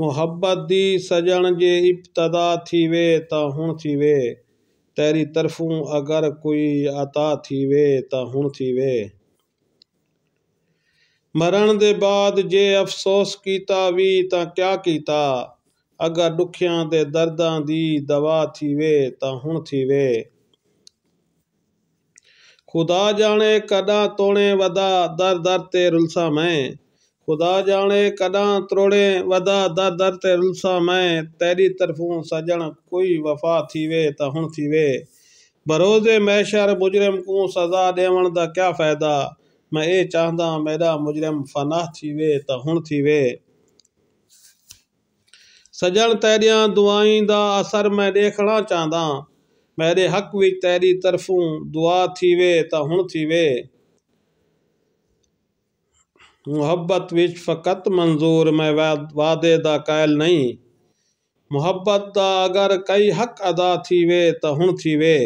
मुहबत दी सजण जे इब्तदा थीवे त हुण थीवे तेरी तरफ़ूं अगरि कोई अता थीवे त हुण थीवे ਮਰਨ ਦੇ ਬਾਅਦ ਜੇ ਅਫਸੋਸ ਕੀਤਾ ਵੀ ਤਾਂ ਕਿਆ ਕੀਤਾ ਅਗਰ ਦੁੱਖਿਆਂ ਦੇ ਦਰਦਾਂ ਦੀ ਦਵਾ ਥੀਵੇ ਤਾਂ ਹੁਣ ਥੀਵੇ ਖੁਦਾ ਜਾਣੇ ਕਦਾ ਤੋਣੇ ਵਦਾ ਦਰ ਦਰ ਤੇ ਰੁਲਸਾ ਮੈਂ ਖੁਦਾ ਜਾਣੇ ਕਦਾਂ ਤਰੋੜੇ ਵਦਾ ਦਾ ਦਰ ਤੇ ਰੁਲਸਾ ਮੈਂ ਤੇਰੀ ਤਰਫੋਂ ਸਜਣ ਕੋਈ ਵਫਾ ਥੀਵੇ ਤਾਂ ਹੁਣ ਥੀਵੇ ਬਰੋਜ਼ੇ ਮਹਿਸ਼ਰ ਮੁਜਰਮ ਕੋ ਸਜ਼ਾ ਦੇਵਣ ਦਾ ਕੀ ਫਾਇਦਾ ਮੈਂ ਇਹ ਚਾਹਦਾ ਮੇਰਾ ਮੁਜਰਮ ਫਨਾਹ ਥੀਵੇ ਤਾਂ ਹੁਣ ਥੀਵੇ ਸਜਣ ਤੇਰੀਆਂ ਦੁਆਈਆਂ ਦਾ ਅਸਰ ਮੈਂ ਦੇਖਣਾ ਚਾਹਦਾ ਮੇਰੇ ਹੱਕ ਵਿੱਚ ਤੇਰੀ ਤਰਫੋਂ ਦੁਆ ਥੀਵੇ ਤਾਂ ਹੁਣ ਥੀਵੇ ਮੁਹੱਬਤ ਵਿੱਚ ਫਕਤ ਮਨਜ਼ੂਰ ਮੈਂ ਵਾਅਦੇ ਦਾ ਕਾਇਲ ਨਹੀਂ ਮੁਹੱਬਤ ਦਾ ਅਗਰ ਕਈ ਹੱਕ ਅਦਾ ਥੀਵੇ ਤਾਂ ਹੁਣ ਥੀਵੇ